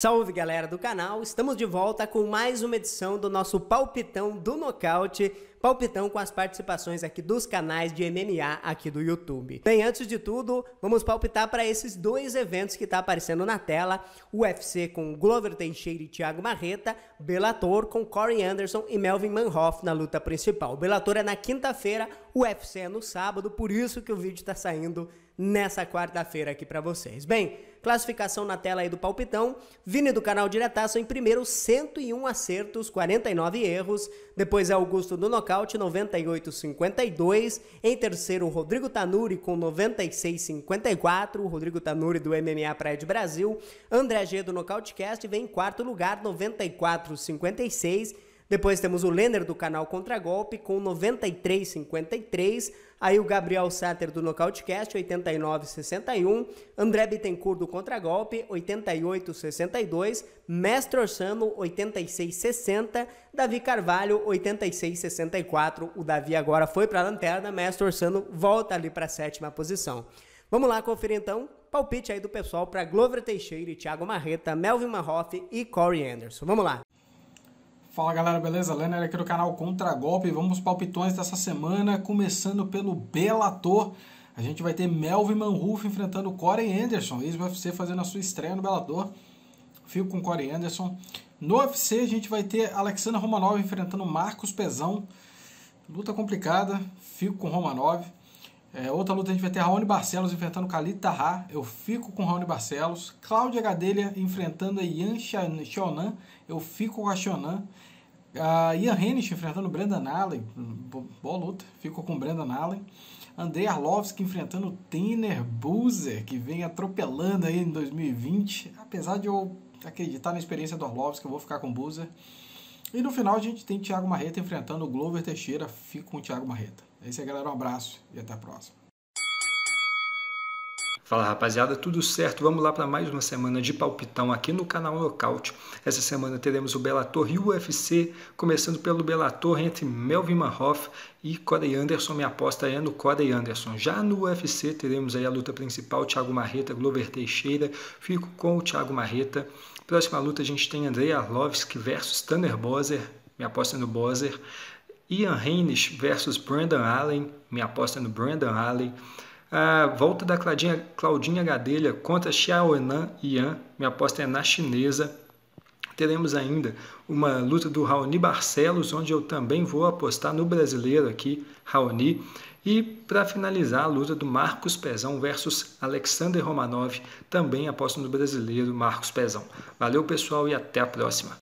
Salve galera do canal, estamos de volta com mais uma edição do nosso palpitão do nocaute, palpitão com as participações aqui dos canais de MMA aqui do YouTube. Bem, antes de tudo, vamos palpitar para esses dois eventos que está aparecendo na tela, UFC com Glover Teixeira e Thiago Marreta, Bellator com Corey Anderson e Melvin Manhoff na luta principal. Bellator é na quinta-feira, UFC é no sábado, por isso que o vídeo está saindo nessa quarta-feira aqui para vocês. Bem, Classificação na tela aí do palpitão. Vini do canal Diretaço em primeiro, 101 acertos, 49 erros. Depois é Augusto do Nocaute, 98,52. Em terceiro, Rodrigo Tanuri com 96,54. Rodrigo Tanuri do MMA Praia de Brasil. André G do Nocautecast vem em quarto lugar, 94,56. Depois temos o Lenner do canal Contragolpe com 93,53. Aí o Gabriel Satter do Nocautecast, 89,61. André Bittencourt do Contragolpe, 88,62. Mestre Orsano, 86,60. Davi Carvalho, 86,64. O Davi agora foi para a lanterna. Mestre Orsano volta ali para a sétima posição. Vamos lá conferir então palpite aí do pessoal para Glover Teixeira e Thiago Marreta, Melvin Marroff e Corey Anderson. Vamos lá. Fala galera, beleza? Lenner aqui do canal Contra Golpe. Vamos aos palpitões dessa semana, começando pelo Bellator. A gente vai ter Melvin Manruf enfrentando Corey Anderson, isso vai ufc fazendo a sua estreia no Bellator. Fico com Corey Anderson. No UFC a gente vai ter Alexander Romanov enfrentando Marcos Pezão. Luta complicada, fico com Romanov. É, outra luta a gente vai ter Raoni Barcelos enfrentando Khalid Tahar, eu fico com Raoni Barcelos. Cláudia Gadelha enfrentando a Yan Shonan, eu fico com a Shonan. Uh, Ian Hennish enfrentando Brandon Allen. Hum, boa luta. Ficou com Brandon Allen. Andrei Arlovski enfrentando Tanner Boozer, que vem atropelando aí em 2020. Apesar de eu acreditar na experiência do Arlovski, eu vou ficar com Boozer. E no final a gente tem Thiago Marreta enfrentando o Glover Teixeira. Fico com o Thiago Marreta. É isso aí, galera. Um abraço e até a próxima. Fala rapaziada, tudo certo? Vamos lá para mais uma semana de palpitão aqui no canal Nocaute. Essa semana teremos o Bellator e o UFC, começando pelo Bellator entre Melvin Manhoff e Corey Anderson. Minha aposta é no Corey Anderson. Já no UFC teremos aí a luta principal, Thiago Marreta, Glover Teixeira. Fico com o Thiago Marreta. Próxima luta a gente tem Andrei Arlovski versus Tanner Bozer. Minha aposta é no Bozer. Ian Haynes versus Brandon Allen. Minha aposta é no Brandon Allen. A volta da Claudinha, Claudinha Gadelha contra Enan Yan, minha aposta é na chinesa. Teremos ainda uma luta do Raoni Barcelos, onde eu também vou apostar no brasileiro aqui, Raoni. E para finalizar, a luta do Marcos Pezão versus Alexander Romanov, também aposto no brasileiro Marcos Pezão. Valeu pessoal e até a próxima.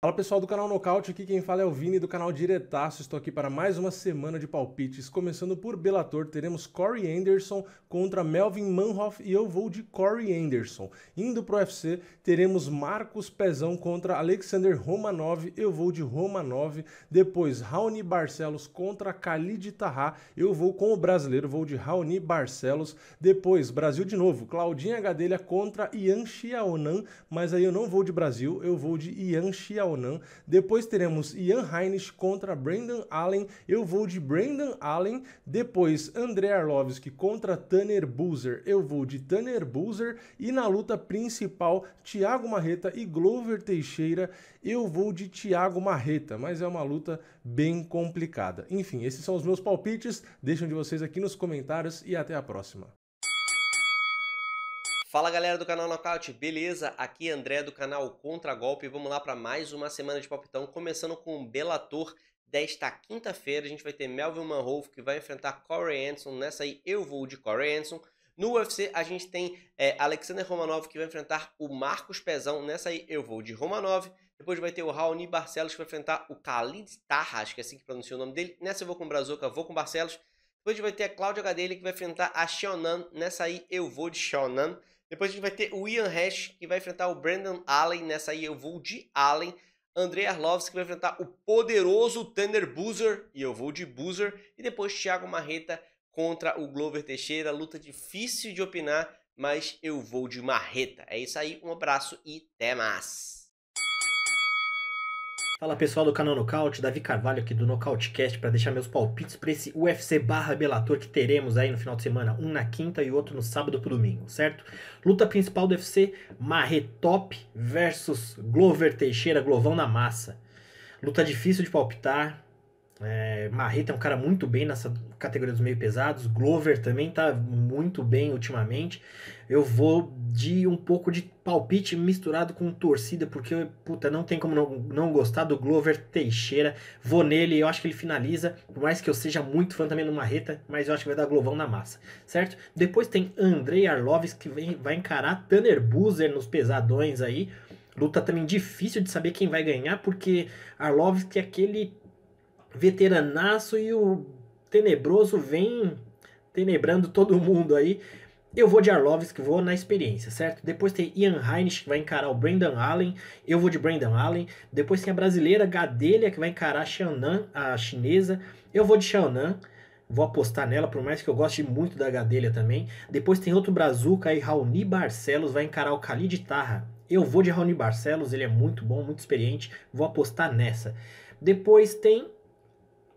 Fala pessoal do canal Nocaute, aqui quem fala é o Vini do canal Diretaço. Estou aqui para mais uma semana de palpites. Começando por Bellator, teremos Corey Anderson contra Melvin Manhoff e eu vou de Corey Anderson. Indo para o UFC, teremos Marcos Pezão contra Alexander Romanov, eu vou de Romanov. Depois Raoni Barcelos contra Khalid Tahar, eu vou com o brasileiro, vou de Raoni Barcelos. Depois Brasil de novo, Claudinha Gadelha contra Ian Xiaonan, mas aí eu não vou de Brasil, eu vou de Ian Xiaonan. Kaonan. Depois teremos Ian Heinisch contra Brandon Allen. Eu vou de Brandon Allen. Depois André Arlovski contra Tanner Boozer. Eu vou de Tanner Boozer. E na luta principal, Thiago Marreta e Glover Teixeira. Eu vou de Thiago Marreta, mas é uma luta bem complicada. Enfim, esses são os meus palpites. Deixam de vocês aqui nos comentários e até a próxima. Fala galera do canal Knockout, beleza? Aqui é André do canal Contra Golpe vamos lá para mais uma semana de palpitão, começando com o Bellator desta quinta-feira. A gente vai ter Melvin Manhoef que vai enfrentar Corey Anderson, nessa aí eu vou de Corey Anderson. No UFC a gente tem é, Alexander Romanov que vai enfrentar o Marcos Pezão, nessa aí eu vou de Romanov. Depois vai ter o Raoni Barcelos que vai enfrentar o Khalid Tarras que é assim que pronuncia o nome dele. Nessa eu vou com Brazuca, vou com Barcelos. Depois vai ter a Cláudia Gadelha que vai enfrentar a Xiaonan, nessa aí eu vou de Xiaonan. Depois a gente vai ter o Ian Hash, que vai enfrentar o Brandon Allen. Nessa aí eu vou de Allen. Andrei Arlovski vai enfrentar o poderoso Thunder Boozer, e eu vou de Boozer. E depois Thiago Marreta contra o Glover Teixeira. Luta difícil de opinar, mas eu vou de Marreta. É isso aí, um abraço e até mais! Fala pessoal do canal Nocaute, Davi Carvalho aqui do Nocautecast para deixar meus palpites para esse UFC barra Bellator que teremos aí no final de semana, um na quinta e outro no sábado pro domingo, certo? Luta principal do UFC, Marretop versus Glover Teixeira, Glovão na massa. Luta difícil de palpitar, é, Marreta é um cara muito bem nessa categoria dos meio pesados. Glover também tá muito bem ultimamente. Eu vou de um pouco de palpite misturado com torcida, porque, puta, não tem como não, não gostar do Glover Teixeira. Vou nele, eu acho que ele finaliza. Por mais que eu seja muito fã também do Marreta, mas eu acho que vai dar Glovão na massa, certo? Depois tem Andrei Arloves, que vem, vai encarar Tanner Buzer nos pesadões aí. Luta também difícil de saber quem vai ganhar, porque Arlovski é aquele veteranaço e o Tenebroso vem tenebrando todo mundo aí. Eu vou de Arlovski, vou na experiência, certo? Depois tem Ian Heinrich, que vai encarar o Brandon Allen. Eu vou de Brandon Allen. Depois tem a brasileira Gadelha, que vai encarar a Xianan, a chinesa. Eu vou de Xianan, Vou apostar nela, por mais que eu goste muito da Gadelha também. Depois tem outro brazuca aí, Raoni Barcelos, vai encarar o Khalid Tarra. Eu vou de Raoni Barcelos, ele é muito bom, muito experiente. Vou apostar nessa. Depois tem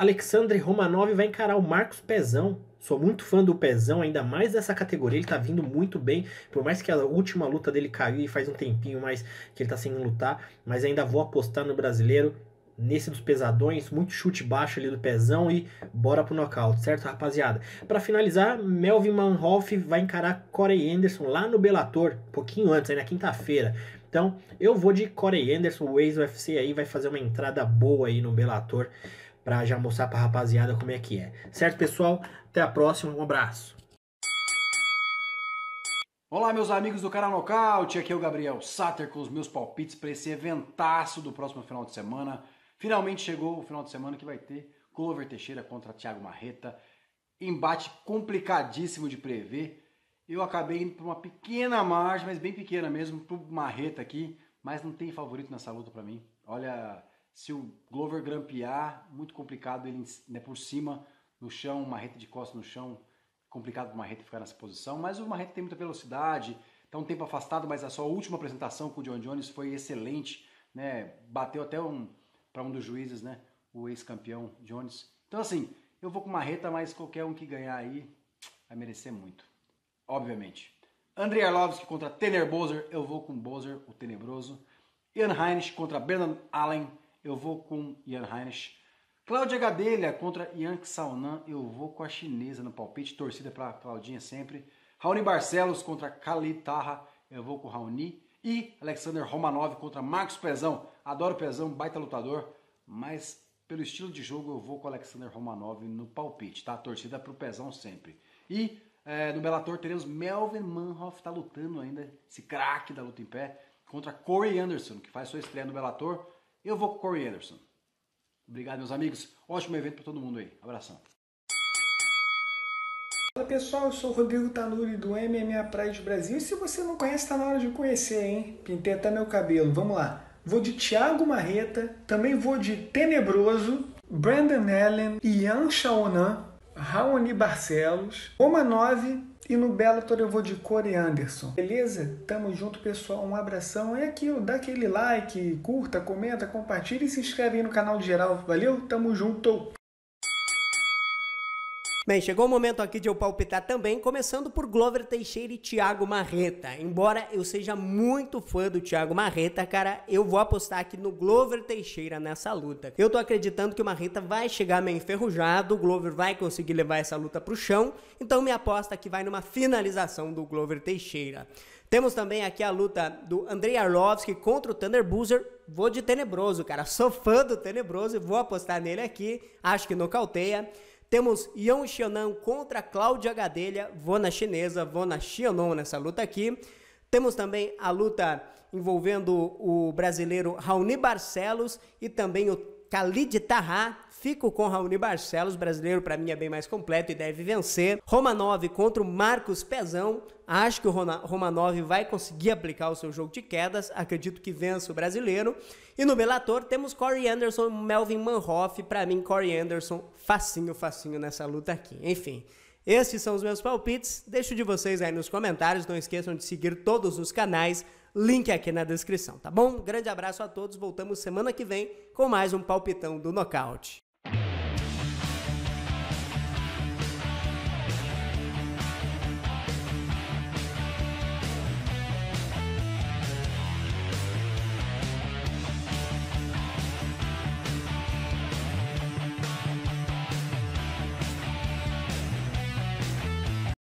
Alexandre Romanov vai encarar o Marcos Pezão. Sou muito fã do Pezão, ainda mais dessa categoria. Ele tá vindo muito bem, por mais que a última luta dele caiu e faz um tempinho mais que ele tá sem lutar. Mas ainda vou apostar no brasileiro, nesse dos pesadões, muito chute baixo ali do Pezão e bora pro nocaute, certo, rapaziada? Para finalizar, Melvin Manhoff vai encarar Corey Anderson lá no Bellator, um pouquinho antes, aí na quinta-feira. Então, eu vou de Corey Anderson, o ex-UFC aí vai fazer uma entrada boa aí no Bellator para já mostrar para a rapaziada como é que é. Certo, pessoal? Até a próxima, um abraço. Olá, meus amigos do canal Nocaute, aqui é o Gabriel Satter com os meus palpites para esse eventaço do próximo final de semana. Finalmente chegou o final de semana que vai ter Clover Teixeira contra Thiago Marreta. Embate complicadíssimo de prever. Eu acabei indo para uma pequena margem, mas bem pequena mesmo, pro Marreta aqui, mas não tem favorito nessa luta para mim. Olha, se o Glover grampear, muito complicado ele né, por cima, no chão, marreta de costas no chão, complicado para o Marreta ficar nessa posição, mas o Marreta tem muita velocidade, está um tempo afastado, mas a sua última apresentação com o John Jones foi excelente, né? Bateu até um, para um dos juízes, né? O ex-campeão Jones. Então assim, eu vou com Marreta, mas qualquer um que ganhar aí vai merecer muito, obviamente. Andrei Arlovski contra Tener Bozer, eu vou com Bozer, o tenebroso. Ian Heinrich contra Brendan Allen, eu vou com Ian Heinrich. Cláudia Gadelha contra Yang Xiaonan, eu vou com a chinesa no palpite, torcida para Claudinha sempre. Raoni Barcelos contra Kali Tarra, eu vou com Raoni. E Alexander Romanov contra Marcos Pezão. Adoro Pezão, baita lutador, mas pelo estilo de jogo eu vou com Alexander Romanov no palpite, tá? Torcida para o Pezão sempre. E é, no Bellator teremos Melvin Manhoff, tá lutando ainda, esse craque da luta em pé, contra Corey Anderson, que faz sua estreia no Bellator. Eu vou com Corey Anderson. Obrigado, meus amigos. Ótimo evento para todo mundo aí. Abração. Olá pessoal, eu sou o Rodrigo Tanuri do MMA Pride Brasil. E se você não conhece, está na hora de conhecer, hein? Pintei até meu cabelo. Vamos lá. Vou de Thiago Marreta, também vou de Tenebroso, Brandon Allen, Ian Shaonan, Raoni Barcelos, 9. E no Belo eu vou de Corey Anderson. Beleza? Tamo junto, pessoal. Um abração. É aquilo, dá aquele like, curta, comenta, compartilha e se inscreve aí no canal de geral. Valeu? Tamo junto! Bem, chegou o momento aqui de eu palpitar também, começando por Glover Teixeira e Thiago Marreta. Embora eu seja muito fã do Thiago Marreta, cara, eu vou apostar aqui no Glover Teixeira nessa luta. Eu tô acreditando que o Marreta vai chegar meio enferrujado, o Glover vai conseguir levar essa luta pro chão, então minha aposta que vai numa finalização do Glover Teixeira. Temos também aqui a luta do Andrei Arlovski contra o Thunder Boozer. Vou de Tenebroso, cara. Sou fã do Tenebroso e vou apostar nele aqui. Acho que nocauteia. Temos Yang Xianan contra Cláudia Gadelha, vou na chinesa, vou na Xianon nessa luta aqui. Temos também a luta envolvendo o brasileiro Raoni Barcelos e também o Khalid Tahar. Fico com Raoni Barcelos, brasileiro para mim é bem mais completo e deve vencer. Romanov contra o Marcos Pezão. Acho que o Romanov vai conseguir aplicar o seu jogo de quedas. Acredito que vença o brasileiro. E no Bellator temos Corey Anderson e Melvin Manhoff. Para mim, Corey Anderson, facinho, facinho nessa luta aqui. Enfim, estes são os meus palpites. Deixo de vocês aí nos comentários. Não esqueçam de seguir todos os canais. Link aqui na descrição, tá bom? Grande abraço a todos. Voltamos semana que vem com mais um palpitão do Nocaute.